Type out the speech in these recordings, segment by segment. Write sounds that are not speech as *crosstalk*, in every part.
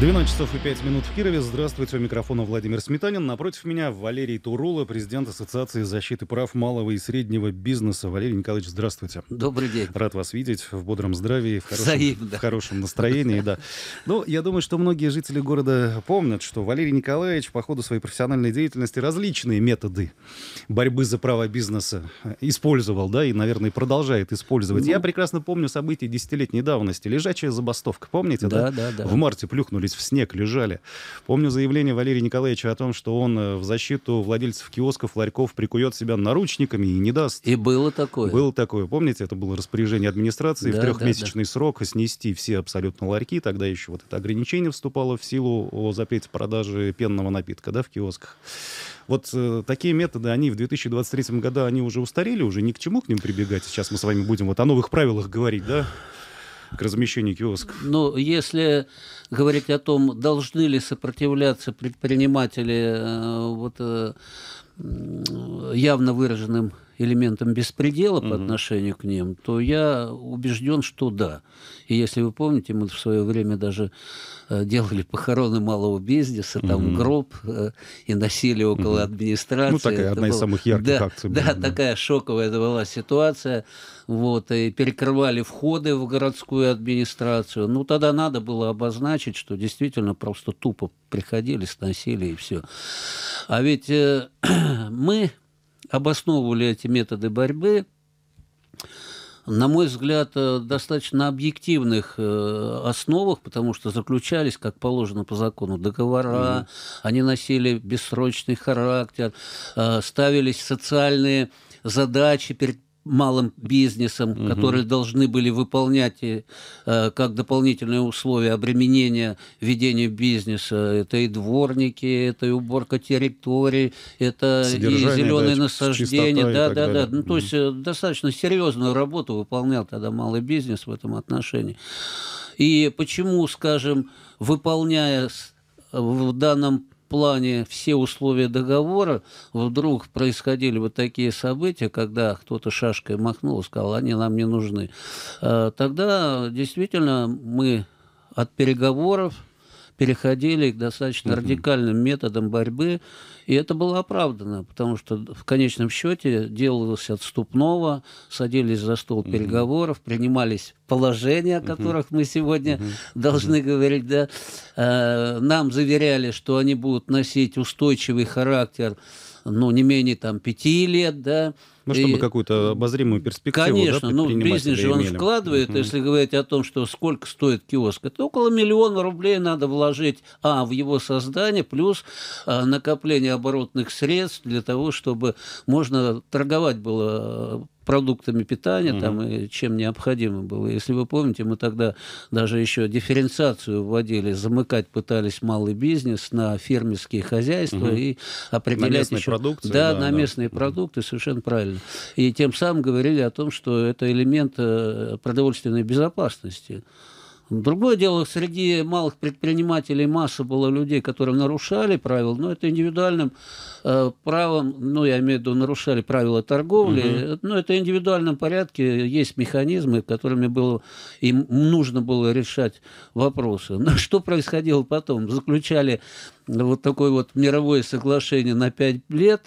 12 часов и 5 минут в Кирове. Здравствуйте, у микрофона Владимир Сметанин. Напротив меня Валерий Турула, президент Ассоциации защиты прав малого и среднего бизнеса. Валерий Николаевич, здравствуйте. Добрый день. Рад вас видеть в бодром здравии, в хорошем, Взаимно. В хорошем настроении. Да. Ну, я думаю, что многие жители города помнят, что Валерий Николаевич по ходу своей профессиональной деятельности различные методы борьбы за право бизнеса использовал, да, и, наверное, продолжает использовать. Ну, я прекрасно помню события десятилетней давности. Лежачая забастовка, помните, да? Да, да, да. В марте плюхнули вываливались в снег, лежали. Помню заявление Валерия Николаевича о том, что он э, в защиту владельцев киосков, ларьков прикует себя наручниками и не даст. И было такое. Было такое. Помните, это было распоряжение администрации да, в трехмесячный да, да. срок снести все абсолютно ларьки. Тогда еще вот это ограничение вступало в силу о запрете продажи пенного напитка да, в киосках. Вот э, такие методы, они в 2023 году, они уже устарели, уже ни к чему к ним прибегать. Сейчас мы с вами будем вот о новых правилах говорить, да? к размещению киосков. Ну, если говорить о том, должны ли сопротивляться предприниматели э, вот э, явно выраженным элементом беспредела по отношению к ним, то я убежден, что да. И если вы помните, мы в свое время даже э, делали похороны малого бизнеса, там гроб и носили около ну, администрации. Ну, такая одна из самых ярких да, акций. Да, такая шоковая была ситуация вот, и перекрывали входы в городскую администрацию. Ну, тогда надо было обозначить, что действительно просто тупо приходили, сносили и все. А ведь э, *clears throat* мы обосновывали эти методы борьбы, на мой взгляд, э, достаточно объективных э, основах, потому что заключались, как положено по закону, договора, mm-hmm. они носили бессрочный характер, э, ставились социальные задачи перед малым бизнесом, угу. которые должны были выполнять э, как дополнительные условия обременения ведения бизнеса. Это и дворники, это и уборка территории, это Содержание, и зеленые да, насаждения. Да, да, далее. да. Ну, То есть э, достаточно серьезную работу выполнял тогда малый бизнес в этом отношении. И почему, скажем, выполняя э, в данном плане все условия договора вдруг происходили вот такие события, когда кто-то шашкой махнул, и сказал, они нам не нужны, э, тогда действительно мы от переговоров переходили к достаточно угу. радикальным методам борьбы, и это было оправдано, потому что в конечном счете делалось отступного, садились за стол угу. переговоров, принимались положения, о которых угу. мы сегодня угу. должны угу. говорить. Да? Э, нам заверяли, что они будут носить устойчивый характер, ну, не менее там пяти лет, да, ну, чтобы и... какую-то обозримую перспективу Конечно, ну, да, но бизнес же он имели. вкладывает, mm-hmm. если говорить о том, что сколько стоит киоск, это около миллиона рублей надо вложить, а, в его создание, плюс а, накопление оборотных средств для того, чтобы можно торговать было продуктами питания угу. там, и чем необходимо было. Если вы помните, мы тогда даже еще дифференциацию вводили, замыкать пытались малый бизнес на фермерские хозяйства угу. и определять... На местные продукты. Да, да, на местные угу. продукты, совершенно правильно. И тем самым говорили о том, что это элемент э, продовольственной безопасности. Другое дело, среди малых предпринимателей масса было людей, которые нарушали правила, но это индивидуальным э, правом, ну, я имею в виду, нарушали правила торговли, угу. но это в индивидуальном порядке, есть механизмы, которыми было, им нужно было решать вопросы. Но *laughs* что происходило потом? Заключали вот такое вот мировое соглашение на пять лет –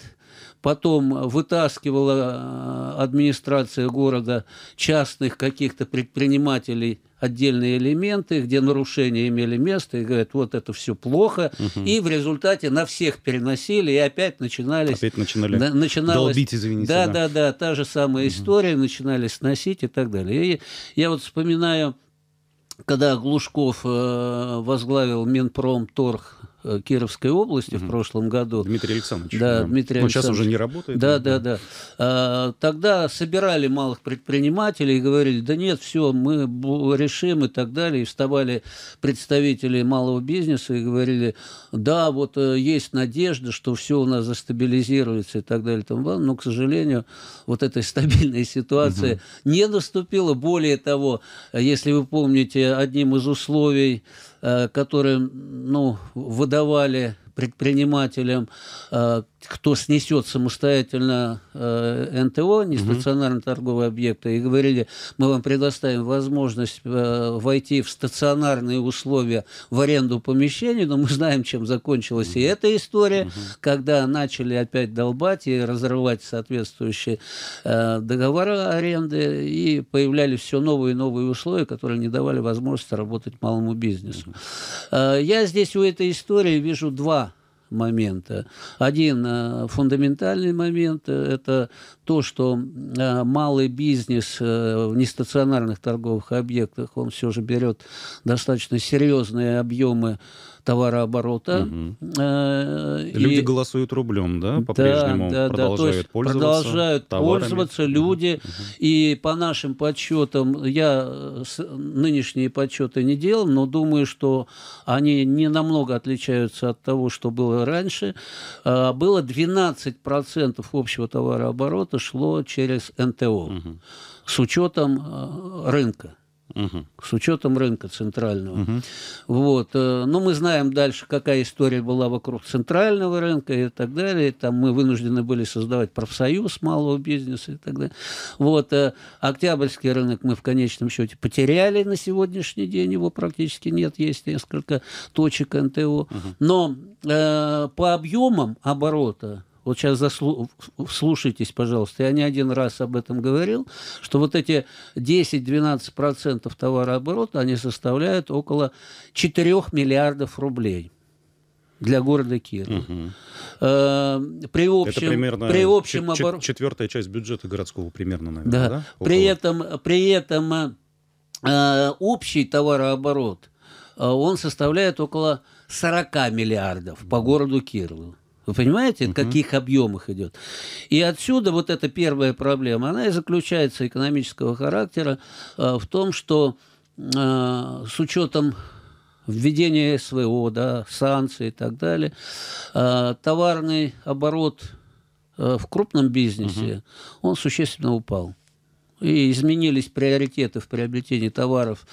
потом вытаскивала э, администрация города частных каких-то предпринимателей отдельные элементы, где нарушения имели место, и говорят, вот это все плохо, угу. и в результате на всех переносили, и опять начинались... Опять начинали на, начиналось, долбить, извините. Да, да, да, да, та же самая угу. история, начинали сносить и так далее. И я вот вспоминаю, когда Глушков э, возглавил Минпромторг Э, Кировской области угу. в прошлом году. Дмитрий Александрович. Да, да. Дмитрий Александрович. Но сейчас уже не работает. Да, да, да. А, тогда собирали малых предпринимателей и говорили, да нет, все, мы решим и так далее. И вставали представители малого бизнеса и говорили, да, вот э, есть надежда, что все у нас застабилизируется и так далее. но, к сожалению, вот этой стабильной ситуации угу. не наступило. Более того, если вы помните, одним из условий Э, которые ну, выдавали предпринимателям э, кто снесет самостоятельно э, НТО, нестационарные угу. торговые объекты, и говорили, мы вам предоставим возможность э, войти в стационарные условия в аренду помещений, но мы знаем, чем закончилась угу. и эта история, угу. когда начали опять долбать и разрывать соответствующие э, договоры аренды, и появлялись все новые и новые условия, которые не давали возможности работать малому бизнесу. Угу. Э, я здесь у этой истории вижу два момента. Один э, фундаментальный момент э, – это то, что э, малый бизнес в нестационарных торговых объектах, он все же берет достаточно серьезные объемы товарооборота. Угу. Э, люди голосуют рублем, да, по-прежнему да, да, продолжают да, пользоваться Продолжают товарами. пользоваться люди. Угу. И по нашим подсчетам, я э, нынешние подсчеты не делал, но думаю, что они не намного отличаются от того, что было раньше. А, было 12% общего товарооборота шло через НТО. Угу с учетом э, рынка угу. с учетом рынка центрального. Угу. Вот. Э, но мы знаем дальше, какая история была вокруг центрального рынка и так далее. Там мы вынуждены были создавать профсоюз малого бизнеса и так далее. Вот. Э, октябрьский рынок мы в конечном счете потеряли на сегодняшний день. Его практически нет. Есть несколько точек НТО. Угу. Но э, по объемам оборота вот сейчас заслу... слушайтесь, пожалуйста, я не один раз об этом говорил, что вот эти 10-12% товарооборота, они составляют около 4 миллиардов рублей для города Кирова. Угу. При общем, Это примерно при общем обор... четвертая часть бюджета городского примерно, наверное, да? да? Около... При этом, при этом э, э общий товарооборот, э, он составляет около 40 миллиардов по городу Кирову. Вы понимаете, в каких объемах идет? И отсюда вот эта первая проблема, она и заключается экономического характера э, в том, что э, с учетом введения СВО, да, санкций и так далее, э, товарный оборот в крупном бизнесе, он существенно упал и изменились приоритеты в приобретении товаров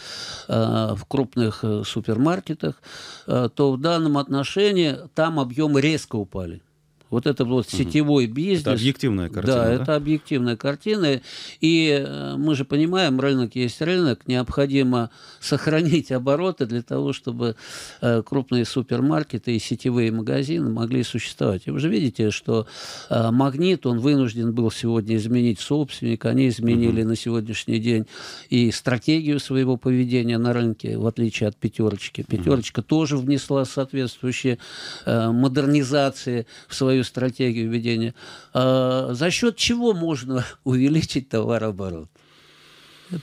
э, в крупных э, супермаркетах, э, то в данном отношении там объемы резко упали. Вот это вот угу. сетевой бизнес. Это объективная картина. Да, да, это объективная картина. И э, мы же понимаем, рынок есть рынок, необходимо *laughs* сохранить обороты для того, чтобы э, крупные супермаркеты и сетевые магазины могли существовать. И вы же видите, что э, Магнит, он вынужден был сегодня изменить собственника, они изменили угу. на сегодняшний день и стратегию своего поведения на рынке, в отличие от пятерочки. Пятерочка угу. тоже внесла соответствующие модернизации в свою свою стратегию ведения. А за счет чего можно *laughs* увеличить товарооборот?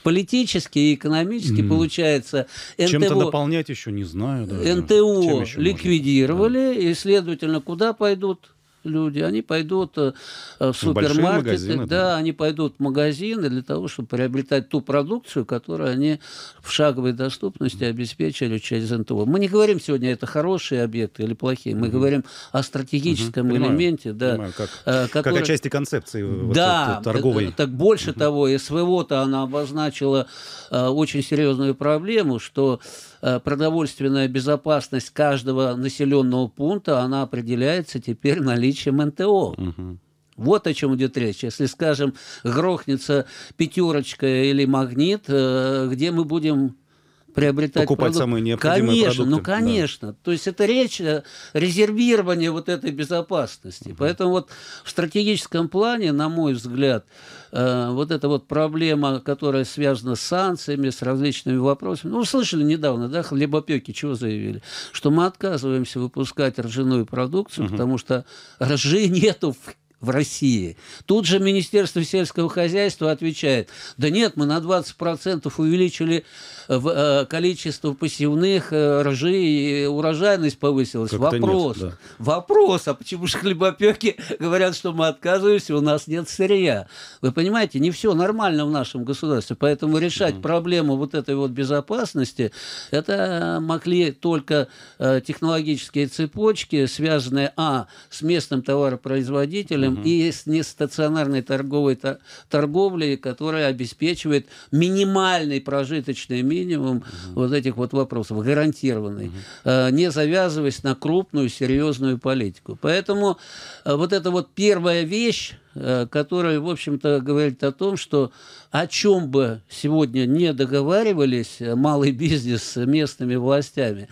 политически и экономически mm. получается НТО чем-то дополнять еще не знаю даже. НТО ликвидировали можно? и следовательно куда пойдут люди, они пойдут э, в ну, супермаркеты, да, да, они пойдут в магазины для того, чтобы приобретать ту продукцию, которую они в шаговой доступности обеспечили через НТО. Мы не говорим сегодня, это хорошие объекты или плохие, мы угу. говорим о стратегическом угу. понимаю, элементе, да, понимаю, как, э, который... как о части концепции да, вот, торговой. Так, э, так больше угу. того, СВО-то она обозначила очень серьезную проблему, что продовольственная безопасность каждого населенного пункта, она определяется теперь наличием наличием НТО. Угу. Вот о чем идет речь. Если, скажем, грохнется пятерочка или магнит, э, где мы будем приобретать Покупать продукт. самые необходимые конечно, ну, продукты. Конечно, ну конечно. Да. То есть это речь о э, резервировании вот этой безопасности. Угу. Поэтому вот в стратегическом плане, на мой взгляд, э, вот эта вот проблема, которая связана с санкциями, с различными вопросами. Ну, слышали недавно, да, хлебопеки чего заявили? Что мы отказываемся выпускать ржаную продукцию, угу. потому что ржи нету в в России. Тут же Министерство сельского хозяйства отвечает, да нет, мы на 20% увеличили э, э, количество посевных, э, ржи и урожайность повысилась. вопрос, нет, да. вопрос, а почему же хлебопеки говорят, что мы отказываемся, у нас нет сырья? Вы понимаете, не все нормально в нашем государстве, поэтому решать mm-hmm. проблему вот этой вот безопасности, это могли только технологические цепочки, связанные, а, с местным товаропроизводителем, образом угу. и с нестационарной торговой торговли, которая обеспечивает минимальный прожиточный минимум угу. вот этих вот вопросов, гарантированный, угу. не завязываясь на крупную серьезную политику. Поэтому э, вот это вот первая вещь, э, которая, в общем-то, говорит о том, что о чем бы сегодня не договаривались малый бизнес с местными властями,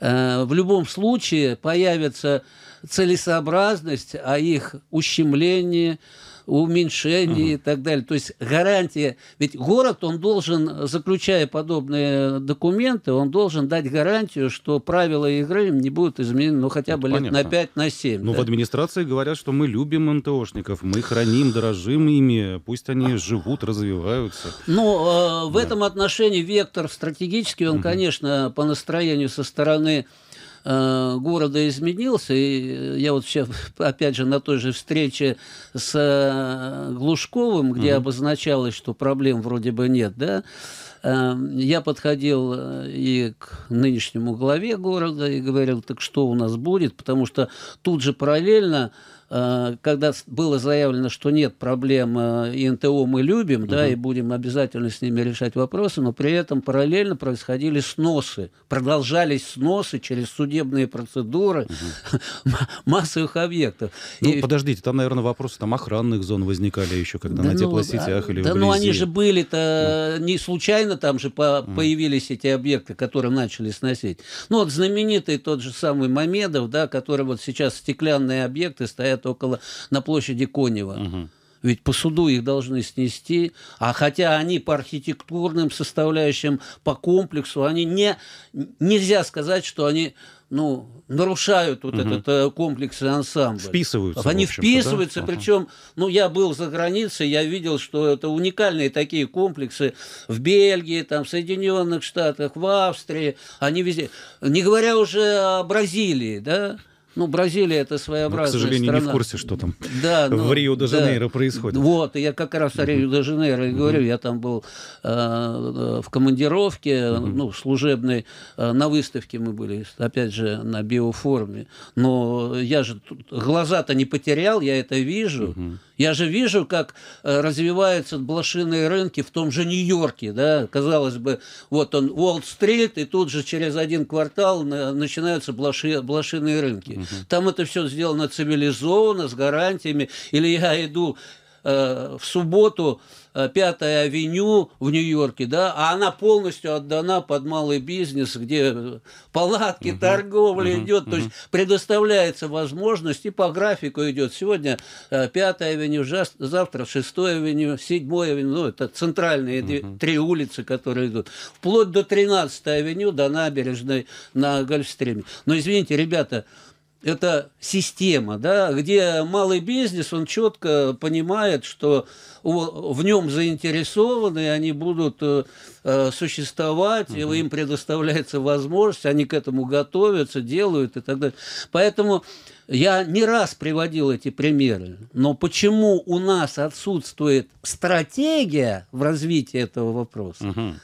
в любом случае появятся целесообразность, о а их ущемлении, уменьшении uh-huh. и так далее. То есть гарантия. Ведь город, он должен, заключая подобные документы, он должен дать гарантию, что правила игры не будут изменены, ну, хотя бы Это лет на 5, на 7. Ну, да? в администрации говорят, что мы любим НТОшников, мы храним, дорожим ими, пусть они живут, развиваются. Ну, э, в да. этом отношении вектор стратегический, он, uh-huh. конечно, по настроению со стороны Э, города изменился. И я вот сейчас, *laughs* опять же, на той же встрече с э, Глушковым, где угу. обозначалось, что проблем вроде бы нет, да, эм, я подходил э, и к нынешнему главе города и говорил, так что у нас будет, потому что тут же параллельно Э, когда было заявлено, что нет проблем, э, и НТО мы любим, угу. да, и будем обязательно с ними решать вопросы, но при этом параллельно происходили сносы, продолжались сносы через судебные процедуры угу. *laughs* массовых объектов. Ну, и... подождите, там, наверное, вопросы там охранных зон возникали еще, когда да на ну, теплосетях а, или Да, ну они же были-то ну. не случайно там же по ну. появились эти объекты, которые начали сносить. Ну, вот знаменитый тот же самый Мамедов, да, который вот сейчас стеклянные объекты стоят стоят около, на площади Конева. Угу. Ведь по суду их должны снести, а хотя они по архитектурным составляющим, по комплексу, они не, нельзя сказать, что они ну, нарушают вот угу. этот э, комплекс и ансамбль. Вписываются. Они вписываются, да? причем, ну, я был за границей, я видел, что это уникальные такие комплексы в Бельгии, там, в Соединенных Штатах, в Австрии, они везде. Не говоря уже о Бразилии, да, ну, Бразилия это своеобразная страна. К сожалению, страна. не в курсе, что там да, *laughs* ну, в Рио-де-Жанейро да. происходит. Вот, я как раз о Рио-де-Жанейро и говорю. Я там был э, в командировке, ну, служебной, э, на выставке мы были, опять же, на биоформе. Но я же глаза-то не потерял, я это вижу. Угу. Я же вижу, как э, развиваются блошиные рынки в том же Нью-Йорке, да, казалось бы, вот он Уолл-стрит, и тут же через один квартал начинаются блоши, блошиные рынки. Угу. Там это все сделано цивилизованно, с гарантиями. Или я иду Э, в субботу э, Пятая авеню в Нью-Йорке, да, а она полностью отдана под малый бизнес, где палатки, угу, торговля угу, идет, угу. то есть предоставляется возможность, и по графику идет. Сегодня э, Пятая авеню, завтра Шестая авеню, Седьмая авеню, ну, это центральные угу. три улицы, которые идут, вплоть до 13 авеню, до набережной на Гольфстриме. Но извините, ребята, это система, да, где малый бизнес, он четко понимает, что в нем заинтересованы, они будут э, э, существовать, угу. им предоставляется возможность, они к этому готовятся, делают и так далее. Поэтому я не раз приводил эти примеры, но почему у нас отсутствует стратегия в развитии этого вопроса? Угу.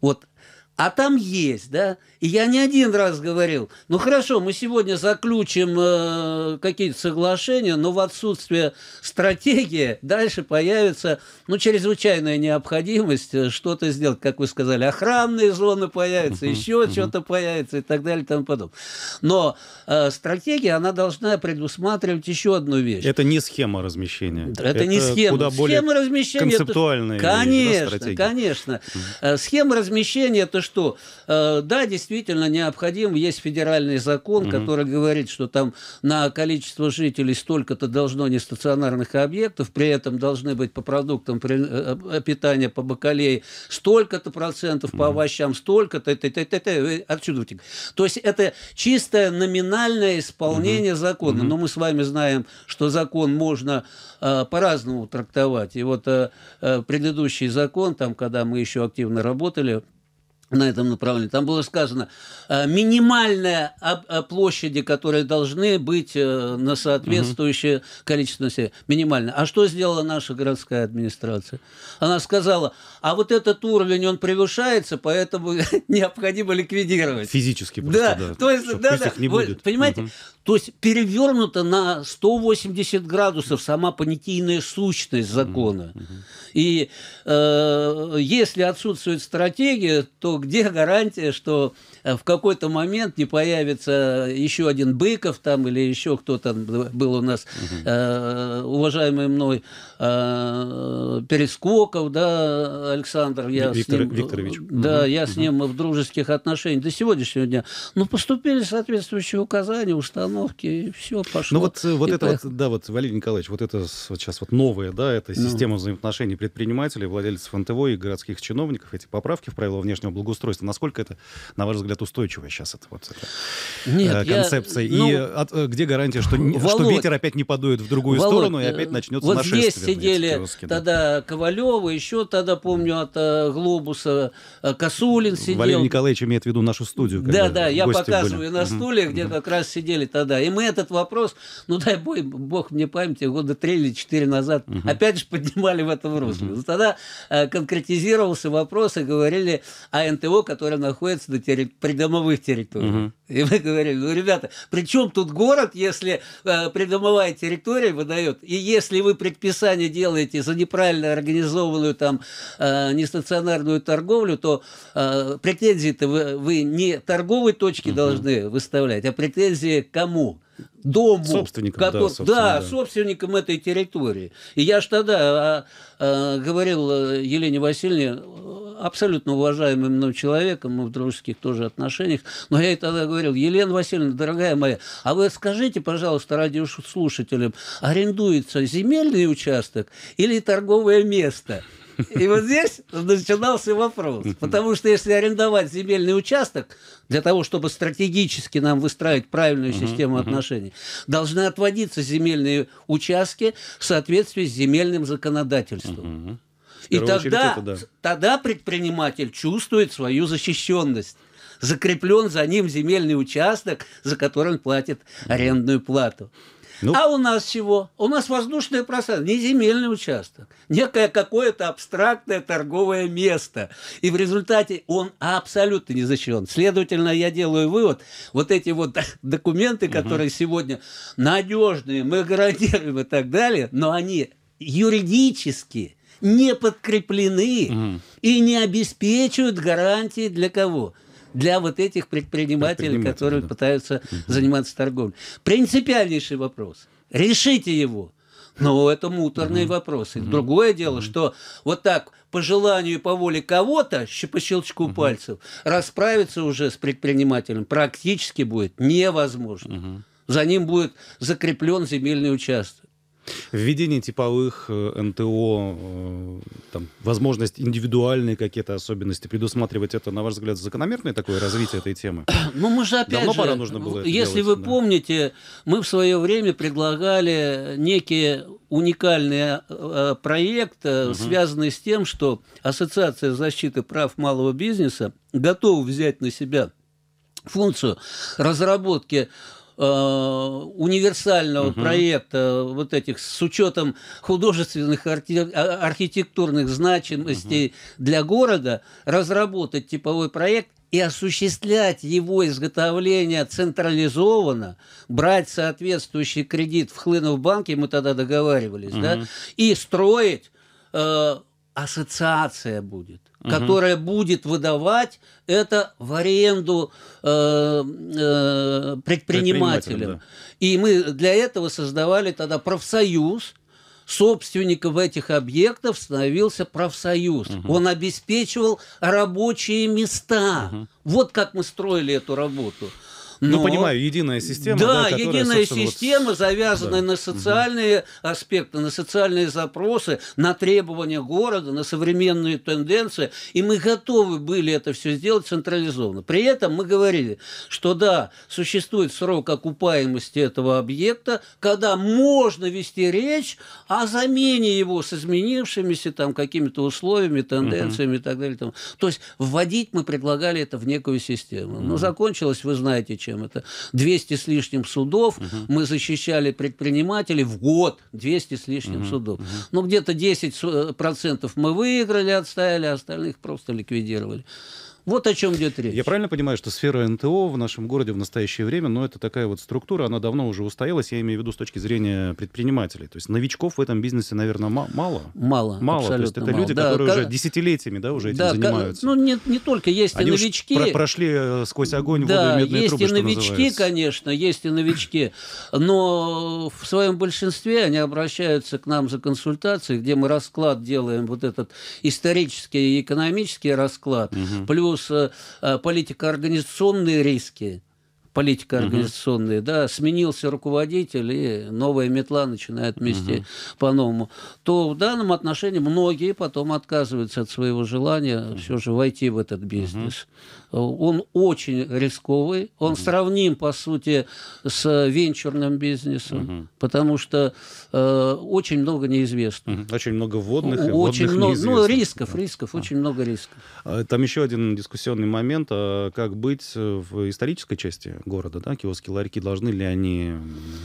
Вот а там есть, да? И я не один раз говорил, ну хорошо, мы сегодня заключим э, какие-то соглашения, но в отсутствие стратегии дальше появится, ну, чрезвычайная необходимость э, что-то сделать, как вы сказали, охранные зоны появятся, uh-huh, еще uh-huh. что-то появится и так далее и тому подобное. Но э, стратегия, она должна предусматривать еще одну вещь. Это не схема размещения. Это, это не схема. Куда схема более размещения концептуальная. Это... Конечно, да, конечно. Uh-huh. Схема размещения это что, э, да, действительно необходим, есть федеральный закон, угу. который говорит, что там на количество жителей столько-то должно нестационарных объектов, при этом должны быть по продуктам э, э, питания, по бакалее столько-то процентов, по овощам столько-то, отсюда. То есть это чистое номинальное исполнение закона. Но мы с вами знаем, что закон можно по-разному трактовать. И вот предыдущий закон, там, когда мы еще активно работали, на этом направлении. Там было сказано, э, минимальная э, площади, которые должны быть э, на соответствующее угу. количество населения. Минимально. А что сделала наша городская администрация? Она сказала, а вот этот уровень, он превышается, поэтому *laughs* необходимо ликвидировать. Физически просто, да. да. То есть, да, да. Не будет. Вы, понимаете? Угу. То есть перевернута на 180 градусов сама понятийная сущность закона. Угу. И э, если отсутствует стратегия, то где гарантия, что э, в какой-то момент не появится э, еще один Быков там или еще кто-то был у нас, угу. уважаемый мной Э, перескоков, да, Александр, я Виктор, с ним, Викторович. Э, да, угу. я с ним угу. в дружеских отношениях до сегодняшнего дня. Ну поступили соответствующие указания, установки, и все пошло. Ну вот, э, вот это поехали. вот, да, вот Валерий Николаевич, вот это вот сейчас вот новое, да, это ну. система ну. взаимоотношений предпринимателей, владельцев НТО и городских чиновников, эти поправки в правила внешнего благоустройства. Насколько это, на ваш взгляд, устойчивая сейчас эта вот эта, Нет, концепция? Я, ну, и от, где гарантия, что, Володь, что ветер опять не подует в другую Володь, сторону и опять начнется вот нашествие? сидели киоски, тогда да. Ковалева, еще тогда, помню, от э, «Глобуса» э, Косулин сидел. Валерий Николаевич имеет в виду нашу студию. Да, да, я показываю были. на стуле, где как раз сидели тогда. И мы этот вопрос, ну дай бой, бог мне памяти, года три или четыре назад, опять же поднимали в этом русле. Тогда э, конкретизировался вопрос и говорили о НТО, которое находится на придомовых территориях. И мы говорили, ну, ребята, при чем тут город, если э, придомовая территория выдает, и если вы предписали компанию делаете за неправильно организованную там э, нестационарную торговлю, то э, претензии-то вы, вы не торговой точке угу. должны выставлять, а претензии кому? дому, собственником, готов, да, собственно, да, да, собственником этой территории. И я же тогда а, а, говорил э, Елене Васильевне, э, абсолютно уважаемым мной ну, человеком, мы в дружеских тоже отношениях, но я ей тогда говорил, Елена Васильевна, дорогая моя, а вы скажите, пожалуйста, радиослушателям, арендуется земельный участок или торговое место? И вот здесь начинался вопрос. Потому что если арендовать земельный участок, для того, чтобы стратегически нам выстраивать правильную систему отношений, должны отводиться земельные участки в соответствии с земельным законодательством. И тогда, это, да. тогда предприниматель чувствует свою защищенность закреплен за ним земельный участок, за который он платит арендную плату. Ну. А у нас чего? У нас воздушное пространство, не земельный участок, некое какое-то абстрактное торговое место. И в результате он абсолютно не защищен. Следовательно, я делаю вывод, вот эти вот *laughs* документы, которые угу. сегодня надежные, мы гарантируем и так далее, но они юридически не подкреплены угу. и не обеспечивают гарантии для кого? для вот этих предпринимателей, которые да. пытаются заниматься торговлей. Принципиальнейший вопрос. Решите его. Но это муторные mm-hmm. вопросы. Mm-hmm. Другое дело, mm-hmm. что вот так по желанию и по воле кого-то, по щелчку mm-hmm. пальцев, расправиться уже с предпринимателем практически будет невозможно. Mm-hmm. За ним будет закреплен земельный участок введение типовых э, НТО, э, там, возможность индивидуальные какие-то особенности предусматривать это, на ваш взгляд, закономерное такое развитие этой темы? *coughs* Ну, мы же опять Давно же, пора нужно было если делать, вы да. помните, мы в свое время предлагали некий уникальный э, проект, угу. связанный с тем, что Ассоциация защиты прав малого бизнеса готова взять на себя функцию разработки Э, универсального угу. проекта вот этих с учетом художественных а, архитектурных значимостей угу. для города разработать типовой проект и осуществлять его изготовление централизованно, брать соответствующий кредит в хлынов банке, мы тогда договаривались, угу. да, и строить э, ассоциация будет угу. которая будет выдавать это в аренду э, э, предпринимателям. да. И мы для этого создавали тогда профсоюз, собственников этих объектов становился профсоюз. Угу. Он обеспечивал рабочие места. Угу. Вот как мы строили эту работу. Ну, понимаю, единая система. Да, да которая, единая система, вот... завязанная да. на социальные угу. аспекты, на социальные запросы, на требования города, на современные тенденции. И мы готовы были это все сделать централизованно. При этом мы говорили, что да, существует срок окупаемости этого объекта, когда можно вести речь о замене его с изменившимися там какими-то условиями, тенденциями угу. и так далее. То есть вводить мы предлагали это в некую систему. Угу. Но закончилось, вы знаете, чем чем это. 200 с лишним судов. Угу. Мы защищали предпринимателей в год 200 с лишним угу. судов. Угу. Ну, где-то 10% э, мы выиграли, отстояли, а остальных просто ликвидировали. Вот о чем идет речь. Я правильно понимаю, что сфера НТО в нашем городе в настоящее время, но ну, это такая вот структура, она давно уже устоялась, я имею в виду с точки зрения предпринимателей. То есть новичков в этом бизнесе, наверное, мало. Мало. Мало. То есть это мало. люди, да, которые как... уже десятилетиями да, уже этим да, занимаются. Как... Ну, не, не только есть Они и новички. Про прошли э, сквозь огонь, да, воду и медные есть трубы, и новички, называется. конечно, есть и новички. Но в своем большинстве они обращаются к нам за консультацией, где мы расклад делаем, вот этот исторический и экономический расклад, угу. плюс плюс э, политико-организационные риски – политика организационная, угу. да, сменился руководитель, и новая метла начинает мести угу. по-новому, то в данном отношении многие потом отказываются от своего желания угу. все же войти в этот бизнес. Угу. Он очень рисковый, он угу. сравним, по сути, с э, венчурным бизнесом, угу. потому что э, очень много неизвестных. Угу. Очень много вводных очень и очень много, Ну, рисков, рисков, да. очень много рисков. А, там еще один дискуссионный момент, а, как быть э, в исторической части города, да, киоски, ларьки, должны ли они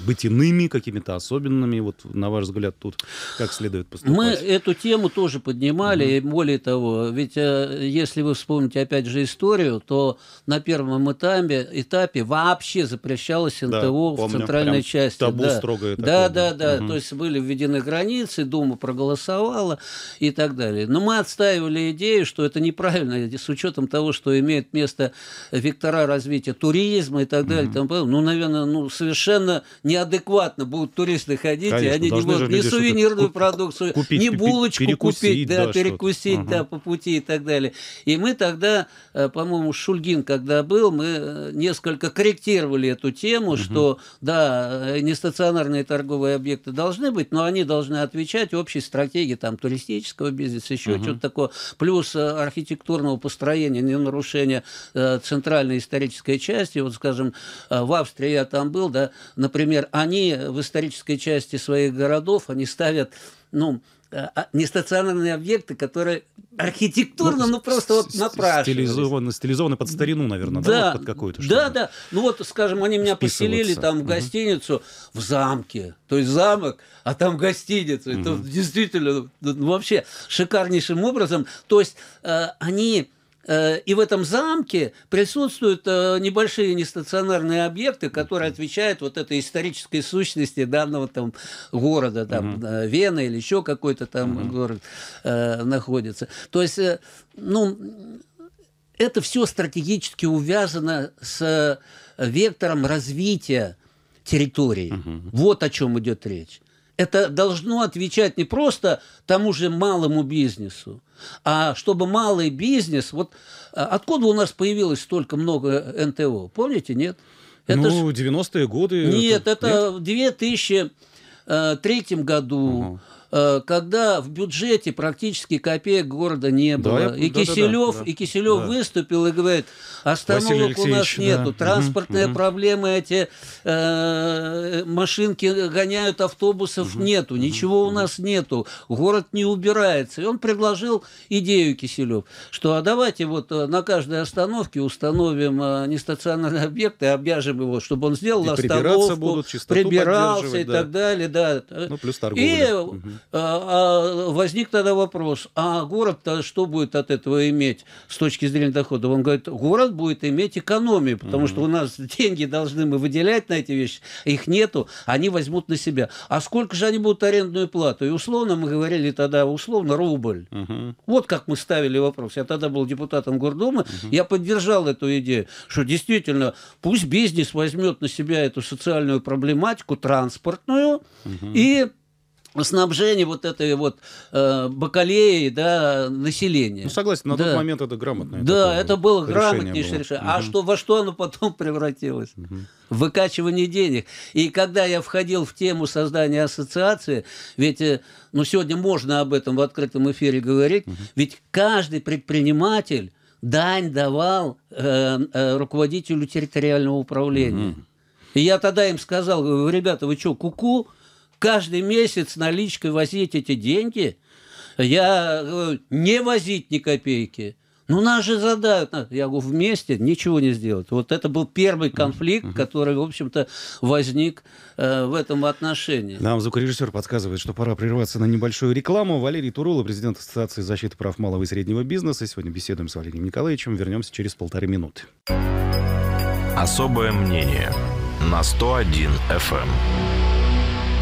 быть иными, какими-то особенными? Вот, на ваш взгляд, тут как следует поступать? Мы эту тему тоже поднимали, угу. и более того, ведь э, если вы вспомните опять же историю, то на первом этапе, этапе вообще запрещалось НТО да, помню, в центральной части. Табу да. строгое да, Да, да, да, угу. то есть были введены границы, Дума проголосовала и так далее. Но мы отстаивали идею, что это неправильно, с учетом того, что имеет место вектора развития туризма и так далее, mm-hmm. там, ну, наверное, ну, совершенно неадекватно будут туристы ходить, Конечно, и они не будут ни сувенирную продукцию, купить, ни булочку купить, да, да перекусить, да, по пути и так далее. И мы тогда, э, по-моему, Шульгин, когда был, мы э, несколько корректировали эту тему, что, да, э, нестационарные торговые объекты должны быть, но они должны отвечать общей стратегии там туристического бизнеса, еще uh-huh. что-то такое, плюс архитектурного построения, не нарушения центральной исторической части, вот, скажем, скажем, э, в Австрии я там был, да, например, они в исторической части своих городов, они ставят, ну, э, а, нестационарные объекты, которые архитектурно, ну, ну просто вот напрашиваются. Стилизованы, стилизованы под старину, наверное, да, да вот под какую-то. Да, да. Ну вот, скажем, они меня поселили там в гостиницу угу. в замке. То есть замок, а там гостиница. Угу. Это действительно ну, вообще шикарнейшим образом. То есть э, они Э, и в этом замке присутствуют э, небольшие нестационарные объекты, которые отвечают вот этой исторической сущности данного там города, там угу. Uh э, -huh. Вена или еще какой-то там Uh -huh. город э, находится. То есть, ну, это все стратегически увязано с вектором развития территории. Uh -huh. Вот о чем идет речь это должно отвечать не просто тому же малому бизнесу, а чтобы малый бизнес... Вот а, откуда у нас появилось столько много НТО? Помните, нет? Это ну, ж... 90-е годы... Нет, это, это нет? в 2003 э, году... Угу. Э, когда в бюджете практически копеек города не было. Да, и, да, Киселев, да, да, и Киселев да. выступил и говорит, остановок у нас нету, да. транспортные угу, проблемы, эти э, машинки гоняют, автобусов угу, нету, угу, ничего угу. у нас нету, город не убирается. И он предложил идею Киселев, что а давайте вот э, на каждой остановке установим э, нестационарный объект и обяжем его, чтобы он сделал и остановку, будут, прибирался и да. так далее. Да. Ну, плюс торговля. И угу. А, а, возник тогда вопрос, а город-то что будет от этого иметь с точки зрения дохода? Он говорит, город будет иметь экономию, потому mm-hmm. что у нас *laughs* деньги должны мы выделять на эти вещи, их нету, они возьмут на себя. А сколько же они будут арендную плату? И условно мы говорили тогда, условно, рубль. Mm-hmm. Вот как мы ставили вопрос. Я тогда был депутатом Гордумы, mm-hmm. я поддержал эту идею, что действительно пусть бизнес возьмет на себя эту социальную проблематику, транспортную, mm-hmm. и снабжение вот этой вот э, бакалеи, да, населения. Ну, согласен, на да. тот момент это грамотное Да, это, это было грамотнейшее было. решение. Угу. А что, во что оно потом *laughs* превратилось? Угу. выкачивание денег. И когда я входил в тему создания ассоциации, ведь, э, ну, сегодня можно об этом в открытом эфире говорить, угу. ведь каждый предприниматель дань давал э, э, руководителю территориального управления. Угу. И я тогда им сказал, говорю, ребята, вы что, куку? -ку? каждый месяц наличкой возить эти деньги. Я э, не возить ни копейки. Ну, нас же задают. Я говорю, вместе ничего не сделать. Вот это был первый конфликт, mm-hmm. который, в общем-то, возник э, в этом отношении. Нам звукорежиссер подсказывает, что пора прерваться на небольшую рекламу. Валерий Турула, президент Ассоциации защиты прав малого и среднего бизнеса. Сегодня беседуем с Валерием Николаевичем. Вернемся через полторы минуты. Особое мнение на 101 FM.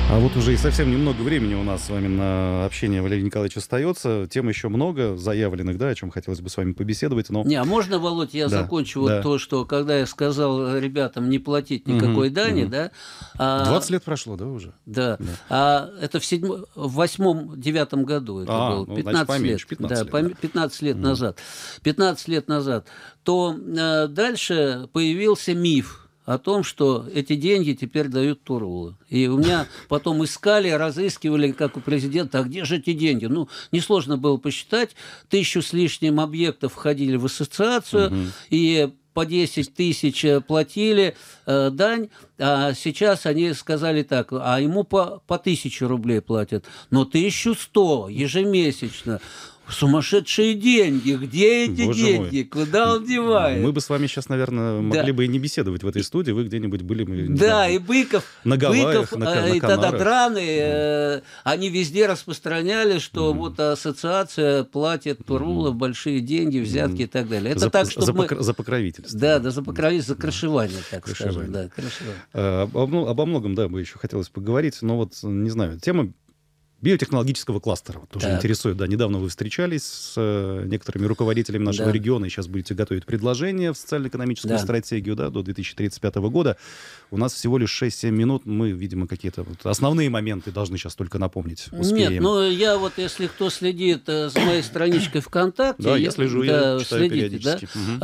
А вот уже и совсем немного времени у нас с вами на общение Валерий Николаевич остается. Тем еще много заявленных, да, о чем хотелось бы с вами побеседовать. Но... Не, а можно, Володь, я да, закончу да. вот то, что когда я сказал ребятам не платить никакой угу, дани, угу. да. А... 20 лет прошло, да, уже? Да. да. А это в, восьмом, девятом году это а, было. 15 ну, значит, поменьше, лет. 15 лет. Да, да. лет назад. 15 лет назад. То э, дальше появился миф о том, что эти деньги теперь дают Турову. И у меня потом искали, разыскивали, как у президента, а где же эти деньги? Ну, несложно было посчитать. Тысячу с лишним объектов входили в ассоциацию, угу. и по 10 тысяч э, платили э, дань, а сейчас они сказали так, а ему по, по тысяче рублей платят, но 1100 ежемесячно. Сумасшедшие деньги. Где эти Боже деньги? Мой. Куда он девает? Мы бы с вами сейчас, наверное, могли да. бы и не беседовать в этой студии. Вы где-нибудь были бы... Да, знаю, и Быков. На Гавайях, Быков на, э, на и Тададраны, mm. э, они везде распространяли, что mm. вот ассоциация платит Турулов mm. большие деньги, взятки mm. и так далее. Это за, так, что за, мы... за покровительство. Да, да, за покровительство, за крышевание, так крышевание. скажем. Да, крышевание. А, обо, обо многом, да, бы еще хотелось поговорить, но вот, не знаю, тема биотехнологического кластера. Вот, тоже да. интересует, да, недавно вы встречались с э, некоторыми руководителями нашего да. региона, и сейчас будете готовить предложение в социально-экономическую да. стратегию, да, до 2035 года. У нас всего лишь 6-7 минут, мы, видимо, какие-то вот основные моменты должны сейчас только напомнить. Успеем. Нет, ну я вот, если кто следит э, за моей страничкой ВКонтакте... Да, я, я слежу, да, я читаю следите, Да?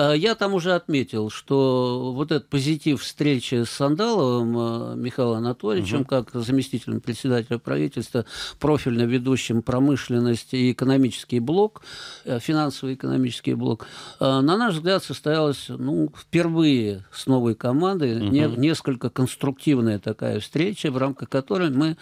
Угу. Я там уже отметил, что вот этот позитив встречи с Сандаловым э, Михаилом Анатольевичем, угу. как заместителем председателя правительства, профильно ведущим промышленность и экономический блок, э, финансовый экономический блок, э, на наш взгляд, состоялась ну, впервые с новой командой угу. не, несколько конструктивная такая встреча, в рамках которой мы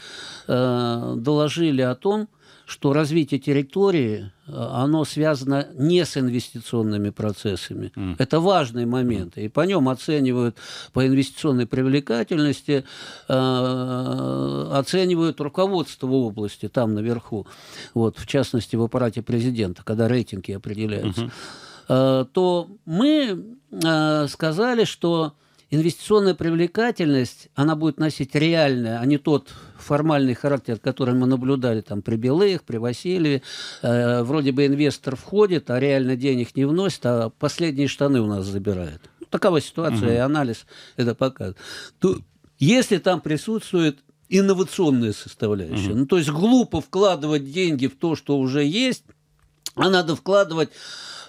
э, доложили о том, что развитие территории, э, оно связано не с инвестиционными процессами. Mm. Это важный момент. И по нем оценивают по инвестиционной привлекательности, э, оценивают руководство области там наверху. Вот, в частности, в аппарате президента, когда рейтинги определяются. Mm-hmm. Э, то мы э, сказали, что инвестиционная привлекательность, она будет носить реальное, а не тот формальный характер, который мы наблюдали там при Белых, при Васильеве. Э, вроде бы инвестор входит, а реально денег не вносит, а последние штаны у нас забирает. Ну, такова ситуация, угу. и анализ это показывает. То, если там присутствует инновационная составляющая, угу. ну, то есть глупо вкладывать деньги в то, что уже есть, а надо вкладывать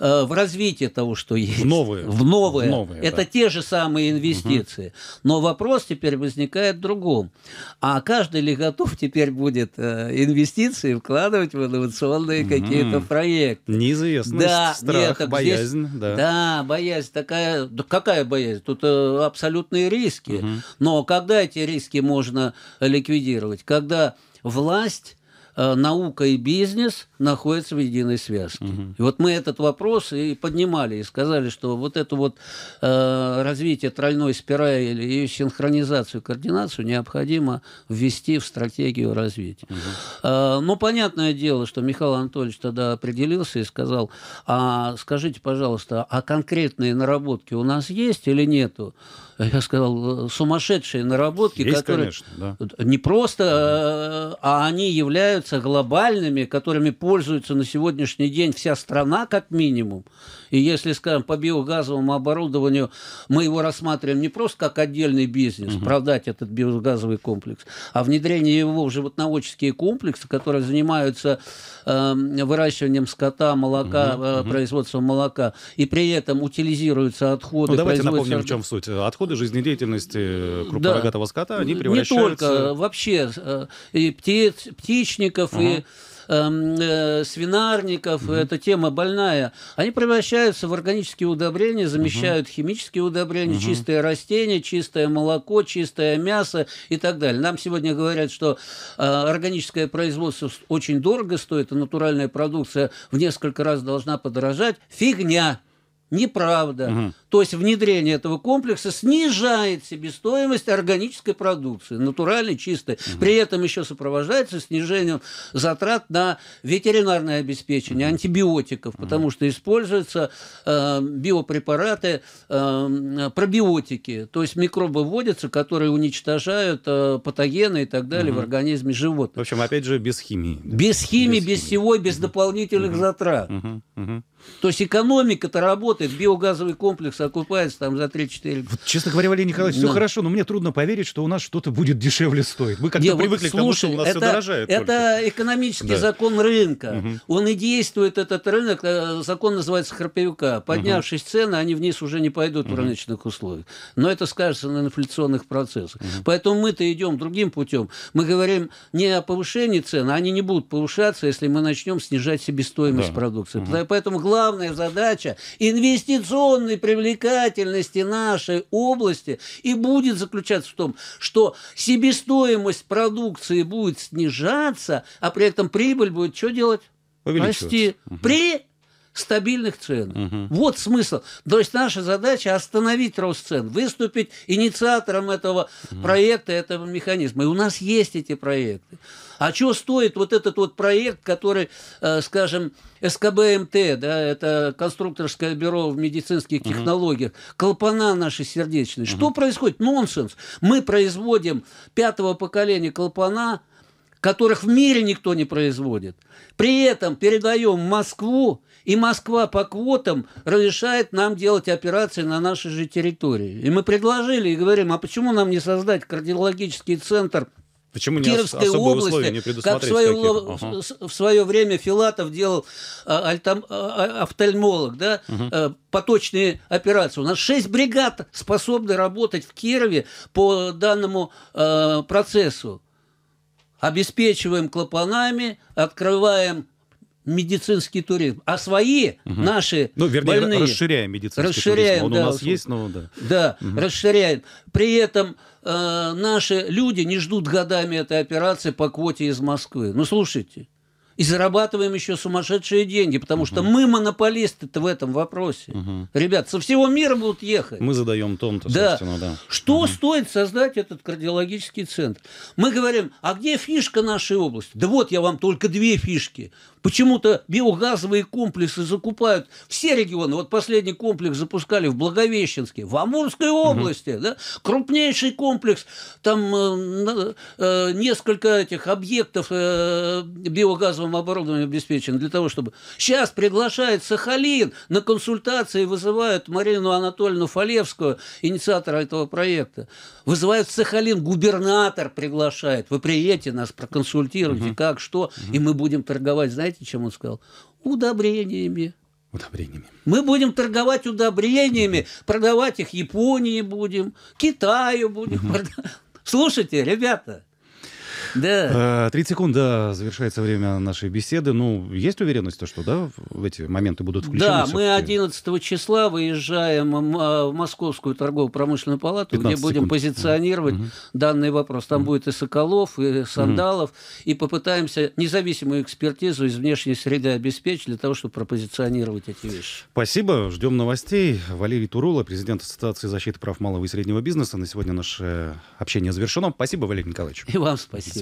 э, в развитие того, что есть. В новые. В новые. В новые Это да. те же самые инвестиции. Угу. Но вопрос теперь возникает в другом. А каждый ли готов теперь будет э, инвестиции вкладывать в инновационные угу. какие-то проекты? Неизвестность, да, страх, нет, боязнь. Здесь, да. да, боязнь такая. Да какая боязнь? Тут э, абсолютные риски. Угу. Но когда эти риски можно ликвидировать? Когда власть Э, наука и бизнес находятся в единой связке. Угу. И вот мы этот вопрос и поднимали, и сказали, что вот это вот э, развитие тройной спирали, ее синхронизацию, координацию необходимо ввести в стратегию развития. Угу. Э, ну, понятное дело, что Михаил Анатольевич тогда определился и сказал, а скажите, пожалуйста, а конкретные наработки у нас есть или нету? А я сказал, «Э, сумасшедшие наработки, есть, которые конечно, да. не просто, угу. а они являются являются глобальными, которыми пользуется на сегодняшний день вся страна как минимум, и если, скажем, по биогазовому оборудованию мы его рассматриваем не просто как отдельный бизнес, угу. продать этот биогазовый комплекс, а внедрение его в животноводческие комплексы, которые занимаются э, выращиванием скота, молока, угу. производством молока, и при этом утилизируются отходы. Ну, давайте производством... напомним, в чем суть. Отходы жизнедеятельности крупнорогатого э, да. скота, они превращаются... Не только, э, вообще, э, и птиц, птичников, угу. и Эм, э, свинарников, угу. эта тема больная, они превращаются в органические удобрения, замещают угу. химические удобрения, угу. чистые растения, чистое молоко, чистое мясо и так далее. Нам сегодня говорят, что э, органическое производство очень дорого стоит, а натуральная продукция в несколько раз должна подорожать. Фигня! Неправда. Угу. То есть внедрение этого комплекса снижает себестоимость органической продукции, натуральной, чистой. Угу. При этом еще сопровождается снижением затрат на ветеринарное обеспечение, угу. антибиотиков, потому угу. что используются э, биопрепараты, э, пробиотики, то есть микробы вводятся, которые уничтожают э, патогены и так далее угу. в организме животных. В общем, опять же, без химии. Без химии, без, без химии. всего, без угу. дополнительных угу. затрат. Угу. Угу. То есть экономика-то работает, биогазовый комплекс окупается, окупается там за 3-4 вот, Честно говоря, Валерий Николаевич, все да. хорошо, но мне трудно поверить, что у нас что-то будет дешевле стоить. Мы как-то привыкли вот, к тому, что у нас это, все дорожает. Это только. экономический да. закон рынка. Угу. Он и действует, этот рынок, э, закон называется Харпевюка. Поднявшись угу. цены, они вниз уже не пойдут угу. в рыночных условиях. Но это скажется на инфляционных процессах. Угу. Поэтому мы-то идем другим путем. Мы говорим не о повышении цен, они не будут повышаться, если мы начнем снижать себестоимость да. продукции. Угу. Поэтому главная задача инвестиционный привлечение привлекательности нашей области и будет заключаться в том, что себестоимость продукции будет снижаться, а при этом прибыль будет что делать? Расти. Угу. При стабильных цен. Угу. Вот смысл. То есть наша задача остановить рост цен, выступить инициатором этого угу. проекта, этого механизма. И у нас есть эти проекты. А что стоит вот этот вот проект, который, э, скажем, СКБМТ, эм да, это конструкторское бюро в медицинских угу. технологиях, клапана наши сердечные. Угу. Что происходит? Нонсенс. Мы производим пятого поколения клапана которых в мире никто не производит. При этом передаем в Москву и Москва по квотам разрешает нам делать операции на нашей же территории. И мы предложили и говорим, а почему нам не создать кардиологический центр Почему не Кировской области, не как в свое, ага. в свое время Филатов делал а, альтам, а, а, офтальмолог, да, угу. поточные операции. У нас шесть бригад способны работать в Кирове по данному э, процессу. Обеспечиваем клапанами, открываем медицинский туризм, а свои угу. наши ну, вернее, больные расширяем медицинский расширяем, туризм. Он да, у нас есть, но да. Да, угу. расширяем. При этом э, наши люди не ждут годами этой операции по квоте из Москвы. Ну слушайте, и зарабатываем еще сумасшедшие деньги, потому угу. что мы монополисты в этом вопросе. Угу. Ребят, со всего мира будут ехать. Мы задаем тон-то, да. собственно, да. Что угу. стоит создать этот кардиологический центр? Мы говорим, а где фишка нашей области? Да вот я вам только две фишки. Почему-то биогазовые комплексы закупают все регионы. Вот последний комплекс запускали в Благовещенске, в Амурской области. Угу. Да? Крупнейший комплекс, там э, э, несколько этих объектов э, биогазовых базовым оборудованием обеспечен для того, чтобы... Сейчас приглашает Сахалин на консультации, вызывают Марину Анатольевну Фалевскую, инициатора этого проекта. Вызывают Сахалин, губернатор приглашает. Вы приедете нас, проконсультируйте, угу. как, что, угу. и мы будем торговать. Знаете, чем он сказал? Удобрениями удобрениями. Мы будем торговать удобрениями, угу. продавать их Японии будем, Китаю будем. Угу. mm Слушайте, ребята, да. 30 э, секунд, да, завершается время нашей беседы. Ну, есть уверенность, то, что, да, в эти моменты будут включены? Да, мы 11 числа выезжаем а, в Московскую торгово-промышленную палату, где будем секунд. позиционировать угу. данный вопрос. Там угу. будет и Соколов, и Сандалов, угу. и попытаемся независимую экспертизу из внешней среды обеспечить для того, чтобы пропозиционировать эти вещи. Спасибо, ждем новостей. Валерий Турула, президент Ассоциации защиты прав малого и среднего бизнеса. На сегодня наше общение завершено. Спасибо, Валерий Николаевич. И вам спасибо